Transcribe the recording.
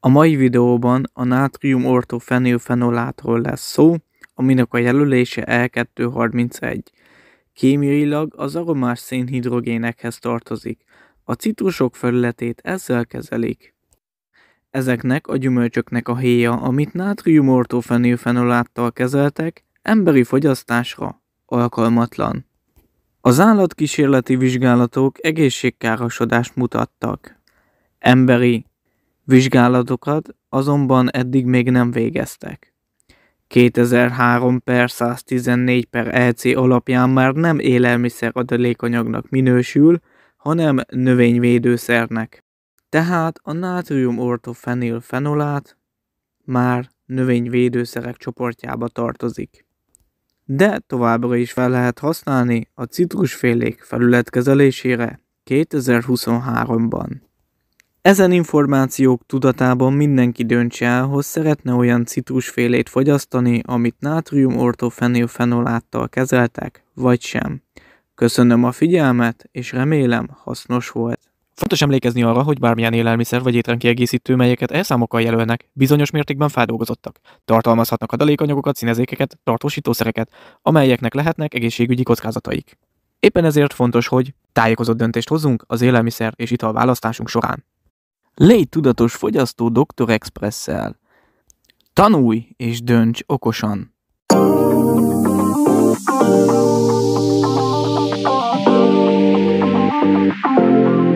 A mai videóban a nátrium ortofenilfenolátról lesz szó, aminek a jelölése E231. Kémiailag az aromás szénhidrogénekhez tartozik. A citrusok felületét ezzel kezelik. Ezeknek a gyümölcsöknek a héja, amit nátrium ortofenilfenoláttal kezeltek, emberi fogyasztásra alkalmatlan. Az állatkísérleti vizsgálatok egészségkárosodást mutattak. Emberi Vizsgálatokat azonban eddig még nem végeztek. 2003 per 114 per EC alapján már nem élelmiszer adalékanyagnak minősül, hanem növényvédőszernek. Tehát a nátrium ortofenil fenolát már növényvédőszerek csoportjába tartozik. De továbbra is fel lehet használni a citrusfélék felületkezelésére 2023-ban. Ezen információk tudatában mindenki döntse el, hogy szeretne olyan citrusfélét fogyasztani, amit nátrium ortofenilfenoláttal kezeltek, vagy sem. Köszönöm a figyelmet, és remélem hasznos volt. Fontos emlékezni arra, hogy bármilyen élelmiszer vagy étrendkiegészítő, melyeket elszámokkal jelölnek, bizonyos mértékben feldolgozottak. Tartalmazhatnak adalékanyagokat, színezékeket, tartósítószereket, amelyeknek lehetnek egészségügyi kockázataik. Éppen ezért fontos, hogy tájékozott döntést hozzunk az élelmiszer és ital választásunk során. Légy tudatos fogyasztó Dr. Express-szel. Tanulj és dönts okosan! Thank you.